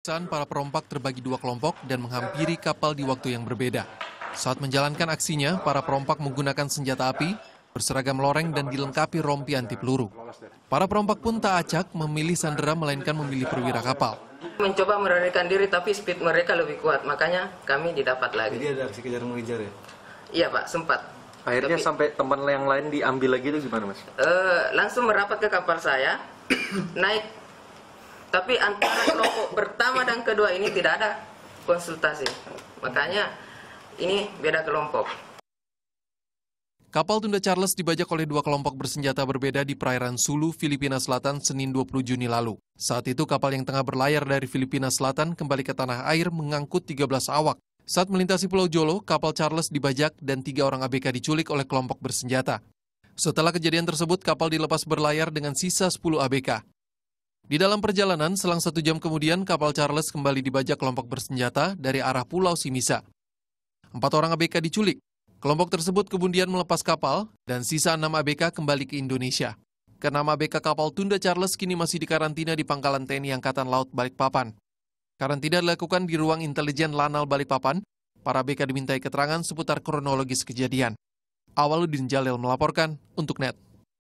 Pemeriksaan para perompak terbagi dua kelompok dan menghampiri kapal di waktu yang berbeda. Saat menjalankan aksinya, para perompak menggunakan senjata api, berseragam loreng dan dilengkapi rompi anti peluru. Para perompak pun tak acak memilih sandera melainkan memilih perwira kapal. Mencoba melarikan diri tapi speed mereka lebih kuat, makanya kami didapat lagi. Jadi ada aksi kejar mengejar ya? Iya Pak, sempat. Akhirnya tapi, sampai teman yang lain diambil lagi itu gimana Mas? Uh, langsung merapat ke kapal saya, naik tapi antara kelompok pertama dan kedua ini tidak ada konsultasi. Makanya ini beda kelompok. Kapal tunda Charles dibajak oleh dua kelompok bersenjata berbeda di perairan Sulu, Filipina Selatan, Senin 20 Juni lalu. Saat itu kapal yang tengah berlayar dari Filipina Selatan kembali ke tanah air mengangkut 13 awak. Saat melintasi Pulau Jolo, kapal Charles dibajak dan tiga orang ABK diculik oleh kelompok bersenjata. Setelah kejadian tersebut, kapal dilepas berlayar dengan sisa 10 ABK. Di dalam perjalanan, selang satu jam kemudian kapal Charles kembali dibajak kelompok bersenjata dari arah Pulau Simisa. Empat orang ABK diculik. Kelompok tersebut kemudian melepas kapal dan sisa enam ABK kembali ke Indonesia. Keenam ABK kapal tunda Charles kini masih dikarantina di pangkalan TNI Angkatan Laut Balikpapan. Karantina dilakukan di ruang intelijen Lanal Balikpapan. Para ABK dimintai keterangan seputar kronologis kejadian. Awaludin Jalil melaporkan untuk NET.